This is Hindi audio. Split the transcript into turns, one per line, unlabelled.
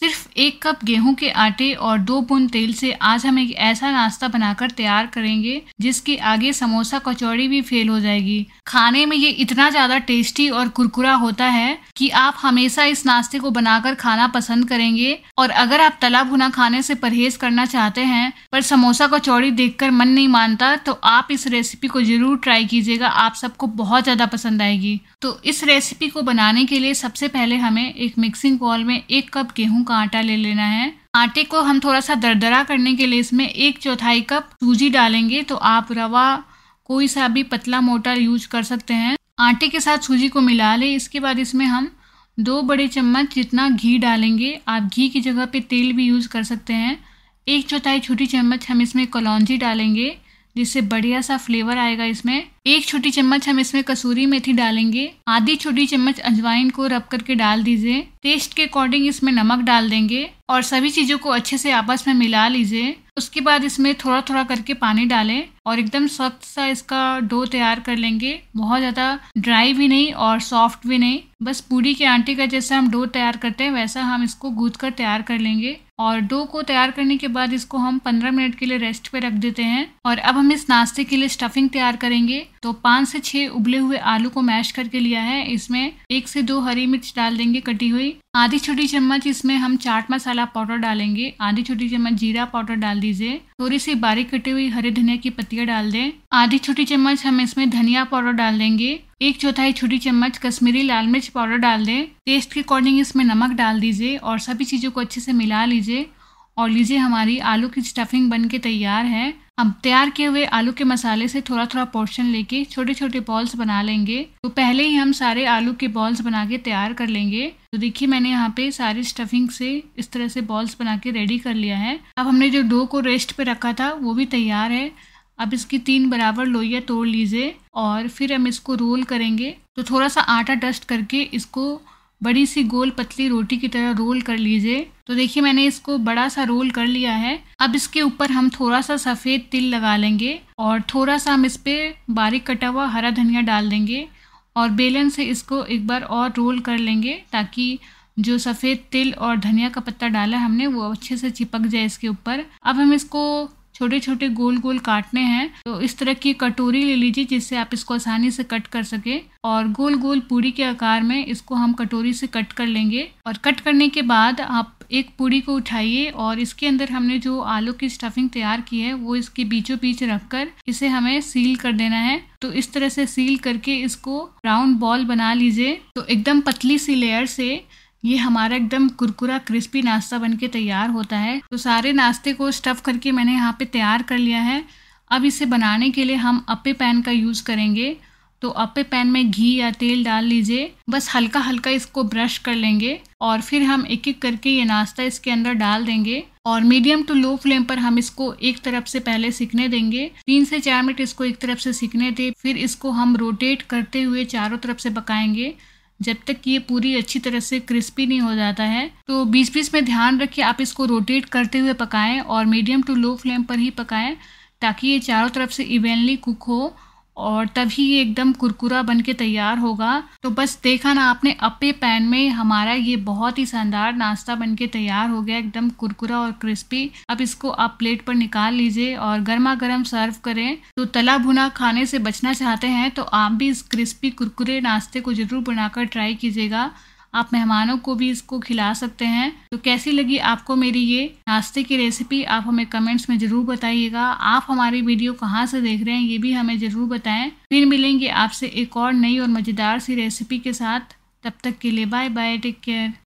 सिर्फ एक कप गेहूं के आटे और दो बुन तेल से आज हम एक ऐसा नाश्ता बनाकर तैयार करेंगे जिसके आगे समोसा कचौड़ी भी फेल हो जाएगी खाने में ये इतना ज़्यादा टेस्टी और कुरकुरा होता है कि आप हमेशा इस नाश्ते को बनाकर खाना पसंद करेंगे और अगर आप तला भुना खाने से परहेज करना चाहते हैं पर समोसा कचौड़ी कर मन नहीं मानता तो आप इस रेसिपी को ज़रूर ट्राई कीजिएगा आप सबको बहुत ज़्यादा पसंद आएगी तो इस रेसिपी को बनाने के लिए सबसे पहले हमें एक मिक्सिंग बॉल में एक कप गेहूँ का आटा ले लेना है आटे को हम थोड़ा सा दरदरा करने के लिए इसमें एक चौथाई कप सूजी डालेंगे तो आप रवा कोई सा भी पतला मोटा यूज कर सकते हैं आटे के साथ सूजी को मिला लें इसके बाद इसमें हम दो बड़े चम्मच जितना घी डालेंगे आप घी की जगह पे तेल भी यूज़ कर सकते हैं एक चौथाई छोटी चम्मच हम इसमें कलौजी डालेंगे जिससे बढ़िया सा फ्लेवर आएगा इसमें एक छोटी चम्मच हम इसमें कसूरी मेथी डालेंगे आधी छोटी चम्मच अजवाइन को रब करके डाल दीजिए टेस्ट के अकॉर्डिंग इसमें नमक डाल देंगे और सभी चीज़ों को अच्छे से आपस में मिला लीजिए उसके बाद इसमें थोड़ा थोड़ा करके पानी डालें और एकदम सख्त सा इसका डो तैयार कर लेंगे बहुत ज़्यादा ड्राई भी नहीं और सॉफ्ट भी नहीं बस पूरी के आटे का जैसा हम डो तैयार करते हैं वैसा हम इसको गूद कर तैयार कर लेंगे और डो को तैयार करने के बाद इसको हम 15 मिनट के लिए रेस्ट पे रख देते हैं और अब हम इस नाश्ते के लिए स्टफिंग तैयार करेंगे तो पाँच से छः उबले हुए आलू को मैश करके लिया है इसमें एक से दो हरी मिर्च डाल देंगे कटी हुई आधी छोटी चम्मच इसमें हम चाट मसाला पाउडर डालेंगे आधी छोटी चम्मच जीरा पाउडर डाल दीजिए थोड़ी सी बारीक कटी हुई हरी धनिया की पत्तियां डाल दें आधी छोटी चम्मच हम इसमें धनिया पाउडर डाल देंगे एक चौथाई छोटी चम्मच कश्मीरी लाल मिर्च पाउडर डाल दें टेस्ट के अकॉर्डिंग इसमें नमक डाल दीजिए और सभी चीज़ों को अच्छे से मिला लीजिए और लीजिए हमारी आलू की स्टफिंग बन के तैयार है अब तैयार किए हुए आलू के मसाले से थोड़ा थोड़ा पोर्शन लेके छोटे छोटे बॉल्स बना लेंगे तो पहले ही हम सारे आलू के बॉल्स बना के तैयार कर लेंगे तो देखिए मैंने यहाँ पे सारी स्टफिंग से इस तरह से बॉल्स बना के रेडी कर लिया है अब हमने जो डो को रेस्ट पे रखा था वो भी तैयार है अब इसकी तीन बराबर लोइया तोड़ लीजिए और फिर हम इसको रोल करेंगे तो थोड़ा सा आटा डस्ट करके इसको बड़ी सी गोल पतली रोटी की तरह रोल कर लीजिए तो देखिए मैंने इसको बड़ा सा रोल कर लिया है अब इसके ऊपर हम थोड़ा सा सफ़ेद तिल लगा लेंगे और थोड़ा सा हम इस पर बारीक कटा हुआ हरा धनिया डाल देंगे और बेलन से इसको एक बार और रोल कर लेंगे ताकि जो सफ़ेद तिल और धनिया का पत्ता डाला हमने वो अच्छे से चिपक जाए इसके ऊपर अब हम इसको छोटे छोटे गोल गोल काटने हैं तो इस तरह की कटोरी ले लीजिए जिससे आप इसको आसानी से कट कर सके और गोल गोल पूरी के आकार में इसको हम कटोरी से कट कर लेंगे और कट करने के बाद आप एक पूड़ी को उठाइए और इसके अंदर हमने जो आलू की स्टफिंग तैयार की है वो इसके बीचों बीच रखकर इसे हमें सील कर देना है तो इस तरह से सील करके इसको राउंड बॉल बना लीजिए तो एकदम पतली सी लेयर से ये हमारा एकदम कुरकुरा क्रिस्पी नाश्ता बन के तैयार होता है तो सारे नाश्ते को स्टफ़ करके मैंने यहाँ पे तैयार कर लिया है अब इसे बनाने के लिए हम अपे पैन का यूज़ करेंगे तो अपे पैन में घी या तेल डाल लीजिए बस हल्का हल्का इसको ब्रश कर लेंगे और फिर हम एक एक करके ये नाश्ता इसके अंदर डाल देंगे और मीडियम टू लो फ्लेम पर हम इसको एक तरफ से पहले सीखने देंगे तीन से चार मिनट इसको एक तरफ से सीखने दे फिर इसको हम रोटेट करते हुए चारों तरफ से पकाएंगे जब तक ये पूरी अच्छी तरह से क्रिस्पी नहीं हो जाता है तो बीच बीच में ध्यान रखिए आप इसको रोटेट करते हुए पकाएं और मीडियम टू लो फ्लेम पर ही पकाएं ताकि ये चारों तरफ से इवेनली कुक हो और तभी ये एकदम कुरकुरा बन के तैयार होगा तो बस देखा ना आपने अपे पैन में हमारा ये बहुत ही शानदार नाश्ता बन के तैयार हो गया एकदम कुरकुरा और क्रिस्पी अब इसको आप प्लेट पर निकाल लीजिए और गर्मा गर्म सर्व करें तो तला भुना खाने से बचना चाहते हैं तो आप भी इस क्रिस्पी कुरकुरे नाश्ते को ज़रूर बनाकर ट्राई कीजिएगा आप मेहमानों को भी इसको खिला सकते हैं तो कैसी लगी आपको मेरी ये नाश्ते की रेसिपी आप हमें कमेंट्स में ज़रूर बताइएगा आप हमारी वीडियो कहाँ से देख रहे हैं ये भी हमें ज़रूर बताएं फिर मिलेंगे आपसे एक और नई और मज़ेदार सी रेसिपी के साथ तब तक के लिए बाय बाय टेक केयर